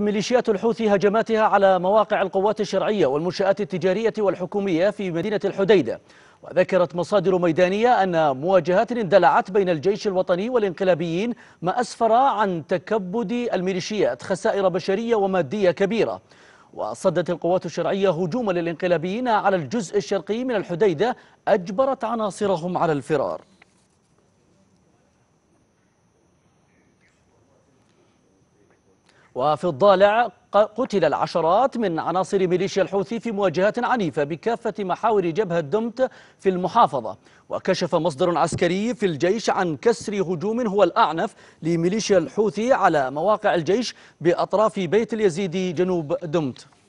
ميليشيات الحوثي هجماتها على مواقع القوات الشرعية والمنشآت التجارية والحكومية في مدينة الحديدة وذكرت مصادر ميدانية أن مواجهات اندلعت بين الجيش الوطني والانقلابيين ما أسفر عن تكبد الميليشيات خسائر بشرية ومادية كبيرة وصدت القوات الشرعية هجوما للانقلابيين على الجزء الشرقي من الحديدة أجبرت عناصرهم على الفرار وفي الضالع قتل العشرات من عناصر ميليشيا الحوثي في مواجهات عنيفة بكافة محاور جبهة دمت في المحافظة وكشف مصدر عسكري في الجيش عن كسر هجوم هو الأعنف لميليشيا الحوثي على مواقع الجيش بأطراف بيت اليزيدي جنوب دمت